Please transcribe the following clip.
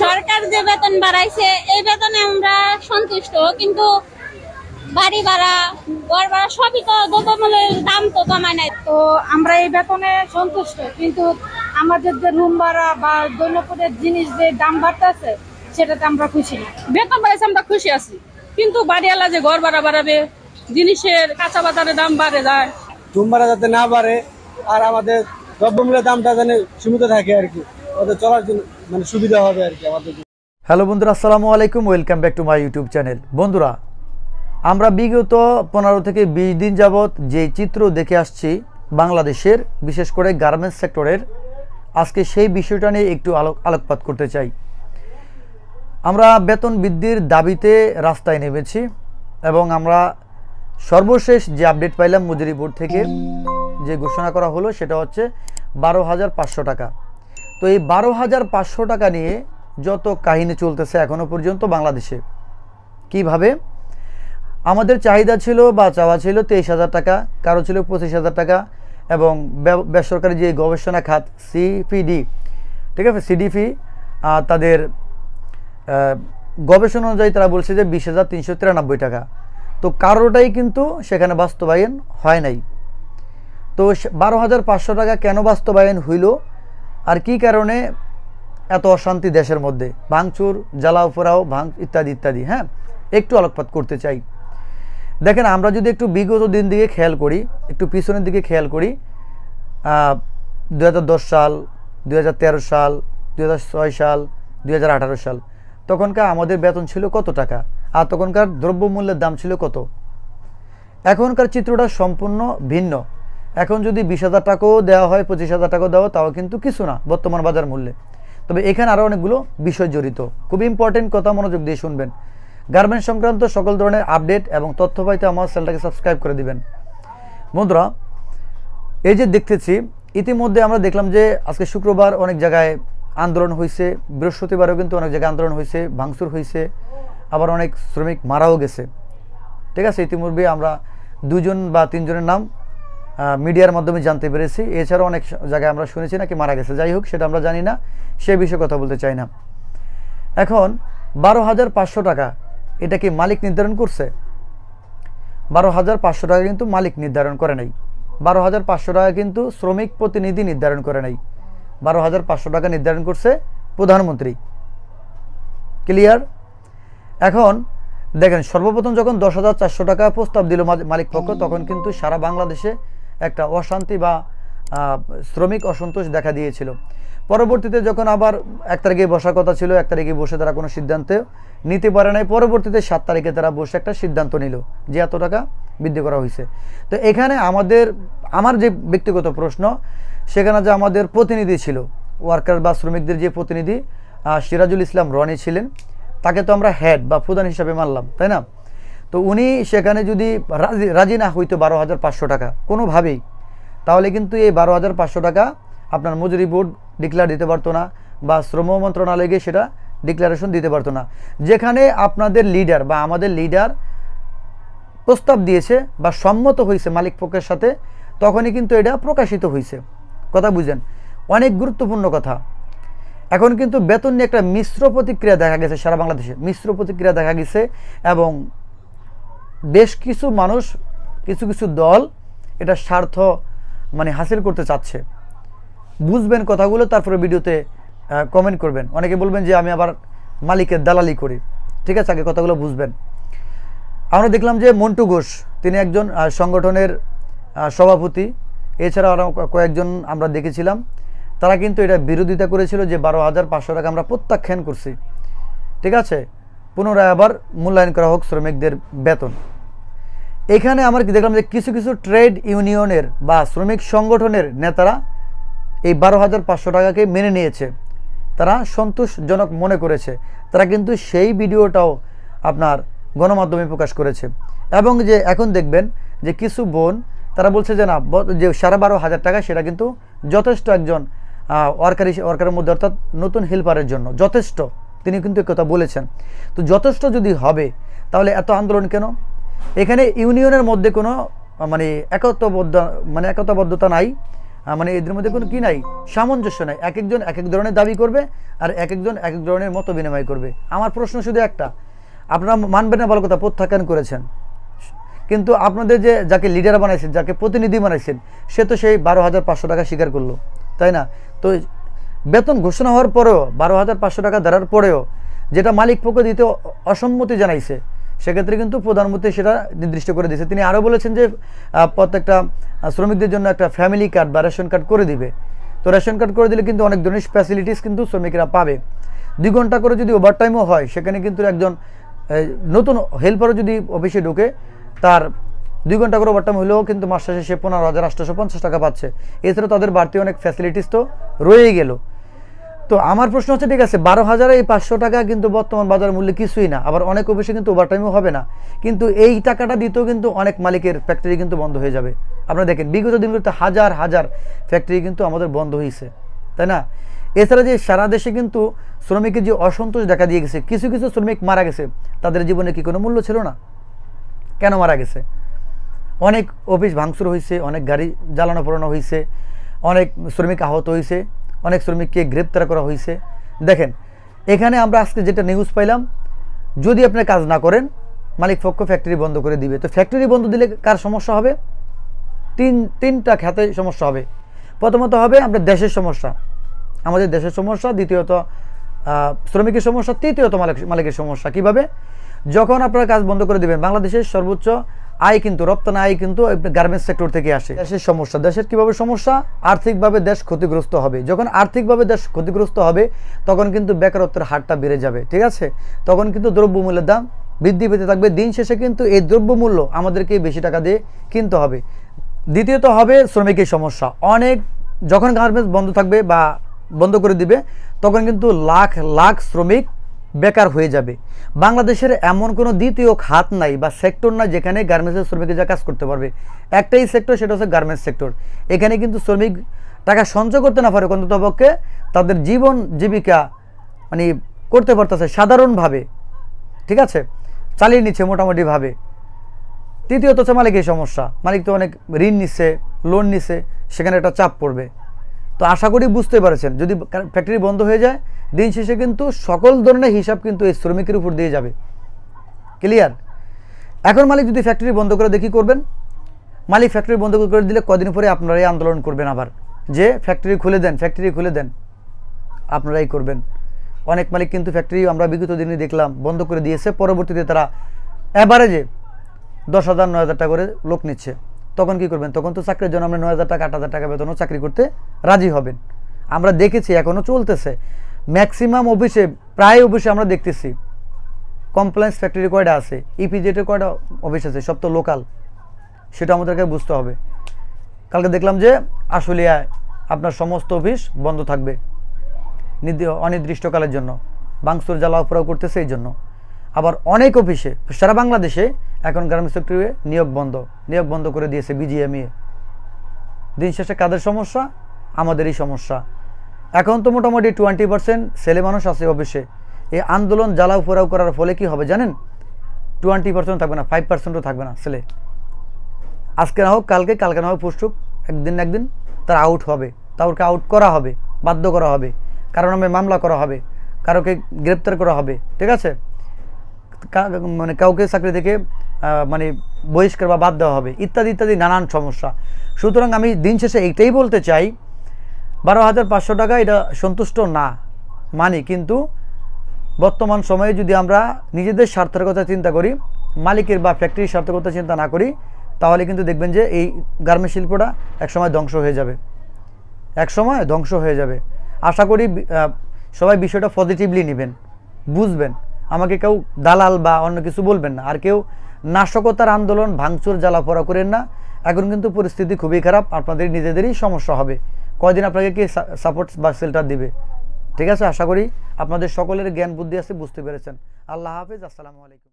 সরকার যে বেতন বাড়াইছে এই বেতনে আমরা সন্তুষ্ট কিন্তু বাড়ি ভাড়া ঘর ভাড়া সবই তো দ্রব্যমূল্যের দাম তো কমায় নাই তো আমরা এই বেতনে সন্তুষ্ট কিন্তু আমাদের যে রুম ভাড়া বা দৈনপদের জিনিস যে দাম বাড়তেছে সেটাতে আমরা খুশি না বেতন বাড়াইছে আমরা খুশি আছি কিন্তু বাড়িওয়ালা যে ঘর ভাড়া বাড়াবে জিনিসের কাঁচা বাজারে দাম বাড়ে যায় রুম ভাড়া যাতে না বাড়ে আর আমাদের দ্রব্যমূল্যের দামটা যেন সীমিত থাকে আর কি ওদের চলার জন্য মানে সুবিধা হবে আর কি আমাদের হ্যালো বন্ধুরা আসসালামু আলাইকুম welcome back to my YouTube channel বন্ধুরা আমরা বিগত পনেরো থেকে বিশ দিন যাবৎ যে চিত্র দেখে আসছি বাংলাদেশের বিশেষ করে গার্মেন্টস সেক্টরের আজকে সেই বিষয়টা নিয়ে একটু আলোক আলোকপাত করতে চাই আমরা বেতন বৃদ্ধির দাবিতে রাস্তায় নেমেছি এবং আমরা সর্বশেষ যে আপডেট পাইলাম মজুরি বোর্ড থেকে যে ঘোষণা করা হলো সেটা হচ্ছে বারো হাজার পাঁচশো টাকা তো এই বারো হাজার পাঁচশো টাকা নিয়ে যত কাহিনী চলতেছে এখনও পর্যন্ত বাংলাদেশে কিভাবে আমাদের চাহিদা ছিল বা চাওয়া ছিল তেইশ হাজার টাকা কারো ছিল পঁচিশ হাজার টাকা এবং বেসরকারি যে গবেষণা খাত সিপিডি ঠিক আছে সিডিপি তাদের গবেষণা অনুযায়ী তারা বলছে যে বিশ হাজার তিনশো তিরানব্বই টাকা তো কারোটাই কিন্তু সেখানে বাস্তবায়ন হয় নাই তো বারো হাজার পাঁচশো টাকা কেন বাস্তবায়ন হইল আর কি কারণে এত অশান্তি দেশের মধ্যে ভাঙচুর জ্বালাও পোড়াও ভাং ইত্যাদি ইত্যাদি হ্যাঁ একটু আলোকপাত করতে চাই দেখেন আমরা যদি একটু বিগত দিন দিকে খেয়াল করি একটু পিছনের দিকে খেয়াল করি দু সাল দু সাল দু সাল দু সাল তখনকার আমাদের বেতন ছিল কত টাকা আর তখনকার দ্রব্যমূল্যের দাম ছিল কত এখনকার চিত্রটা সম্পূর্ণ ভিন্ন এখন যদি বিশ হাজার টাকাও দেওয়া হয় পঁচিশ হাজার টাকাও দেওয়া তাও কিন্তু কিছু না বর্তমান বাজার মূল্যে তবে এখানে আরও অনেকগুলো বিষয় জড়িত খুব ইম্পর্টেন্ট কথা মনোযোগ দিয়ে শুনবেন গার্মেন্টস সংক্রান্ত সকল ধরনের আপডেট এবং তথ্য পাইতে আমার চ্যানেলটাকে সাবস্ক্রাইব করে দিবেন বন্ধুরা এই যে দেখতেছি ইতিমধ্যে আমরা দেখলাম যে আজকে শুক্রবার অনেক জায়গায় আন্দোলন হয়েছে বৃহস্পতিবারও কিন্তু অনেক জায়গায় আন্দোলন হয়েছে ভাঙচুর হয়েছে আবার অনেক শ্রমিক মারাও গেছে ঠিক আছে ইতিমধ্যে আমরা দুজন বা তিনজনের নাম মিডিয়ার মাধ্যমে জানতে পেরেছি এছাড়াও অনেক জায়গায় আমরা শুনেছি নাকি মারা গেছে যাই হোক সেটা আমরা জানি না সে বিষয়ে কথা বলতে চাই না এখন বারো হাজার পাঁচশো টাকা এটা কি মালিক নির্ধারণ করছে বারো হাজার পাঁচশো টাকা কিন্তু মালিক নির্ধারণ করে নাই বারো হাজার পাঁচশো টাকা কিন্তু শ্রমিক প্রতিনিধি নির্ধারণ করে নাই বারো হাজার পাঁচশো টাকা নির্ধারণ করছে প্রধানমন্ত্রী ক্লিয়ার এখন দেখেন সর্বপ্রথম যখন দশ হাজার চারশো টাকা প্রস্তাব দিল মালিক পক্ষ তখন কিন্তু সারা বাংলাদেশে একটা অশান্তি বা শ্রমিক অসন্তোষ দেখা দিয়েছিল পরবর্তীতে যখন আবার এক তারিখে বসার কথা ছিল এক তারিখে বসে তারা কোনো সিদ্ধান্তে নিতে পারে নাই পরবর্তীতে সাত তারিখে তারা বসে একটা সিদ্ধান্ত নিল যে এত টাকা বৃদ্ধি করা হয়েছে তো এখানে আমাদের আমার যে ব্যক্তিগত প্রশ্ন সেখানে যে আমাদের প্রতিনিধি ছিল ওয়ার্কার বা শ্রমিকদের যে প্রতিনিধি সিরাজুল ইসলাম রনি ছিলেন তাকে তো আমরা হেড বা প্রধান হিসাবে মানলাম তাই না তো উনি সেখানে যদি রাজি রাজি না হইতো বারো হাজার পাঁচশো টাকা কোনোভাবেই তাহলে কিন্তু এই বারো হাজার পাঁচশো টাকা আপনার মজুরি বোর্ড ডিক্লার দিতে পারতো না বা শ্রম মন্ত্রণালয়কে সেটা ডিক্লারেশন দিতে পারতো না যেখানে আপনাদের লিডার বা আমাদের লিডার প্রস্তাব দিয়েছে বা সম্মত হয়েছে মালিক পক্ষের সাথে তখনই কিন্তু এটা প্রকাশিত হয়েছে কথা বুঝেন অনেক গুরুত্বপূর্ণ কথা এখন কিন্তু বেতন নিয়ে একটা মিশ্র প্রতিক্রিয়া দেখা গেছে সারা বাংলাদেশে মিশ্র প্রতিক্রিয়া দেখা গেছে এবং বেশ কিছু মানুষ কিছু কিছু দল এটা স্বার্থ মানে হাসিল করতে চাচ্ছে বুঝবেন কথাগুলো তারপরে ভিডিওতে কমেন্ট করবেন অনেকে বলবেন যে আমি আবার মালিকের দালালি করি ঠিক আছে আগে কথাগুলো বুঝবেন আমরা দেখলাম যে মন্টু ঘোষ তিনি একজন সংগঠনের সভাপতি এছাড়া আরও কয়েকজন আমরা দেখেছিলাম তারা কিন্তু এটা বিরোধিতা করেছিল যে বারো হাজার পাঁচশো টাকা আমরা প্রত্যাখ্যান করছি ঠিক আছে পুনরায় আবার মূল্যায়ন করা হোক শ্রমিকদের বেতন এখানে আমরা দেখলাম যে কিছু কিছু ট্রেড ইউনিয়নের বা শ্রমিক সংগঠনের নেতারা এই বারো হাজার পাঁচশো টাকাকে মেনে নিয়েছে তারা সন্তোষজনক মনে করেছে তারা কিন্তু সেই ভিডিওটাও আপনার গণমাধ্যমে প্রকাশ করেছে এবং যে এখন দেখবেন যে কিছু বোন তারা বলছে যে না যে সাড়ে বারো হাজার টাকা সেটা কিন্তু যথেষ্ট একজন ওয়ার্কারি ওয়ার্কারের মধ্যে অর্থাৎ নতুন হেল্পারের জন্য যথেষ্ট তিনি কিন্তু কথা বলেছেন তো যথেষ্ট যদি হবে তাহলে এত আন্দোলন কেন এখানে ইউনিয়নের মধ্যে কোনো মানে একত্ববদ্ধ মানে একতাবদ্ধতা নাই মানে এদের মধ্যে কোনো কি নাই সামঞ্জস্য নাই এক একজন এক এক ধরনের দাবি করবে আর এক একজন এক এক ধরনের মত বিনিময় করবে আমার প্রশ্ন শুধু একটা আপনারা মানবেন না ভালো কথা প্রত্যাখ্যান করেছেন কিন্তু আপনাদের যে যাকে লিডার বানাইছেন যাকে প্রতিনিধি বানাইছেন সে তো সেই বারো হাজার পাঁচশো টাকা স্বীকার করলো তাই না তো বেতন ঘোষণা হওয়ার পরেও বারো হাজার পাঁচশো টাকা দেওয়ার পরেও যেটা মালিক পক্ষ দিতে অসম্মতি জানাইছে সেক্ষেত্রে কিন্তু প্রধানমন্ত্রী সেটা নির্দিষ্ট করে দিয়েছে তিনি আরও বলেছেন যে প্রত্যেকটা শ্রমিকদের জন্য একটা ফ্যামিলি কার্ড বা রেশন কার্ড করে দিবে তো রেশন কার্ড করে দিলে কিন্তু অনেক ধরনের ফ্যাসিলিটিস কিন্তু শ্রমিকরা পাবে দুই ঘন্টা করে যদি ওভারটাইমও হয় সেখানে কিন্তু একজন নতুন হেল্পারও যদি অফিসে ঢোকে তার দুই ঘন্টা করে ওভারটাইম হলেও কিন্তু মাস শেষে সে পনেরো হাজার আটশোশো পঞ্চাশ টাকা পাচ্ছে এছাড়া তাদের বাড়তি অনেক ফ্যাসিলিটিস তো রয়েই গেল তো আমার প্রশ্ন হচ্ছে ঠিক আছে বারো হাজার এই পাঁচশো টাকা কিন্তু বর্তমান বাজার মূল্যে কিছুই না আবার অনেক অফিসে কিন্তু ওভারটাইমও হবে না কিন্তু এই টাকাটা দিতেও কিন্তু অনেক মালিকের ফ্যাক্টরি কিন্তু বন্ধ হয়ে যাবে আপনারা দেখেন বিগত দিনগুলোতে হাজার হাজার ফ্যাক্টরি কিন্তু আমাদের বন্ধ হয়েছে তাই না এছাড়া যে সারা দেশে কিন্তু শ্রমিকের যে অসন্তোষ দেখা দিয়ে গেছে কিছু কিছু শ্রমিক মারা গেছে তাদের জীবনে কি কোনো মূল্য ছিল না কেন মারা গেছে অনেক অফিস ভাঙচুর হয়েছে অনেক গাড়ি জ্বালানো পোড়ানো হয়েছে অনেক শ্রমিক আহত হয়েছে অনেক শ্রমিককে গ্রেপ্তার করা হয়েছে দেখেন এখানে আমরা আজকে যেটা নিউজ পাইলাম যদি আপনি কাজ না করেন মালিক পক্ষ ফ্যাক্টরি বন্ধ করে দিবে তো ফ্যাক্টরি বন্ধ দিলে কার সমস্যা হবে তিন তিনটা খ্যাতে সমস্যা হবে প্রথমত হবে আমাদের দেশের সমস্যা আমাদের দেশের সমস্যা দ্বিতীয়ত শ্রমিকের সমস্যা তৃতীয়ত মালিক মালিকের সমস্যা কিভাবে যখন আপনারা কাজ বন্ধ করে দেবেন বাংলাদেশের সর্বোচ্চ আয় কিন্তু রপ্তানি আয় কিন্তু গার্মেন্টস সেক্টর থেকে আসে দেশের সমস্যা দেশের কিভাবে সমস্যা আর্থিকভাবে দেশ ক্ষতিগ্রস্ত হবে যখন আর্থিকভাবে দেশ ক্ষতিগ্রস্ত হবে তখন কিন্তু বেকারত্বের হারটা বেড়ে যাবে ঠিক আছে তখন কিন্তু দ্রব্যমূল্যের দাম বৃদ্ধি পেতে থাকবে দিন শেষে কিন্তু এই দ্রব্যমূল্য আমাদেরকে বেশি টাকা দিয়ে কিনতে হবে দ্বিতীয়ত হবে শ্রমিকের সমস্যা অনেক যখন গার্মেন্টস বন্ধ থাকবে বা বন্ধ করে দিবে তখন কিন্তু লাখ লাখ শ্রমিক বেকার হয়ে যাবে বাংলাদেশের এমন কোনো দ্বিতীয় খাত নাই বা সেক্টর না যেখানে গার্মেন্টসের যা কাজ করতে পারবে একটাই সেক্টর সেটা হচ্ছে গার্মেন্টস সেক্টর এখানে কিন্তু শ্রমিক টাকা সঞ্চয় করতে না পারে অন্ততপক্ষে তাদের জীবন জীবিকা মানে করতে পারতেছে সাধারণভাবে ঠিক আছে চালিয়ে নিচ্ছে মোটামুটিভাবে তৃতীয়ত হচ্ছে মালিকের সমস্যা মালিক তো অনেক ঋণ নিচ্ছে লোন নিচ্ছে সেখানে একটা চাপ পড়বে তো আশা করি বুঝতে পারছেন যদি ফ্যাক্টরি বন্ধ হয়ে যায় দিন শেষে কিন্তু সকল ধরনের হিসাব কিন্তু এই শ্রমিকের উপর দিয়ে যাবে ক্লিয়ার এখন মালিক যদি ফ্যাক্টরি বন্ধ করে দেখি করবেন মালিক ফ্যাক্টরি বন্ধ করে দিলে কদিন পরে আপনারাই আন্দোলন করবেন আবার যে ফ্যাক্টরি খুলে দেন ফ্যাক্টরি খুলে দেন আপনারাই করবেন অনেক মালিক কিন্তু ফ্যাক্টরি আমরা বিগত দিনে দেখলাম বন্ধ করে দিয়েছে পরবর্তীতে তারা অ্যাভারেজে দশ হাজার নয় হাজার টাকা করে লোক নিচ্ছে তখন কি করবেন তখন তো চাকরির জন্য আমরা নয় হাজার টাকা আট হাজার টাকা বেতনও চাকরি করতে রাজি হবেন আমরা দেখেছি এখনও চলতেছে ম্যাক্সিমাম অফিসে প্রায় অফিসে আমরা দেখতেছি কমপ্লায়েন্স ফ্যাক্টরি কয়টা আছে ইপিজেটের e কয়টা অফিস আছে সব তো লোকাল সেটা আমাদেরকে বুঝতে হবে কালকে দেখলাম যে আশুলিয়ায় আপনার সমস্ত অফিস বন্ধ থাকবে অনির্দিষ্টকালের জন্য বাংসুর জ্বালা অপরাও করতেছে এই জন্য আবার অনেক অফিসে সারা বাংলাদেশে এখন গার্মেন্টস সেক্টরে নিয়োগ বন্ধ নিয়োগ বন্ধ করে দিয়েছে বিজিএমইয়ে দিন শেষে কাদের সমস্যা আমাদেরই সমস্যা এখন তো মোটামুটি টোয়েন্টি পার্সেন্ট ছেলে মানুষ আছে অবশ্যই এই আন্দোলন জ্বালাও পোড়াও করার ফলে কি হবে জানেন টোয়েন্টি পার্সেন্ট থাকবে না ফাইভ পার্সেন্টও থাকবে না ছেলে আজকে না হোক কালকে কালকে না হোক পুষ্টুক একদিন একদিন তার আউট হবে ওকে আউট করা হবে বাধ্য করা হবে কারোর নামে মামলা করা হবে কারোকে গ্রেপ্তার করা হবে ঠিক আছে মানে কাউকে চাকরি থেকে মানে বহিষ্কার বা বাদ দেওয়া হবে ইত্যাদি ইত্যাদি নানান সমস্যা সুতরাং আমি দিন শেষে এইটাই বলতে চাই বারো হাজার পাঁচশো টাকা এটা সন্তুষ্ট না মানি কিন্তু বর্তমান সময়ে যদি আমরা নিজেদের স্বার্থের কথা চিন্তা করি মালিকের বা ফ্যাক্টরির স্বার্থের কথা চিন্তা না করি তাহলে কিন্তু দেখবেন যে এই গার্মেন্ট শিল্পটা একসময় ধ্বংস হয়ে যাবে এক সময় ধ্বংস হয়ে যাবে আশা করি সবাই বিষয়টা পজিটিভলি নেবেন বুঝবেন আমাকে কেউ দালাল বা অন্য কিছু বলবেন না আর কেউ নাশকতার আন্দোলন ভাঙচুর জ্বালাফোড়া করেন না এখন কিন্তু পরিস্থিতি খুবই খারাপ আপনাদের নিজেদেরই সমস্যা হবে কয়দিন আপনাকে কি সাপোর্ট বা সেল্টার দিবে ঠিক আছে আশা করি আপনাদের সকলের জ্ঞান বুদ্ধি আছে বুঝতে পেরেছেন আল্লাহ হাফিজ আসসালামু আলাইকুম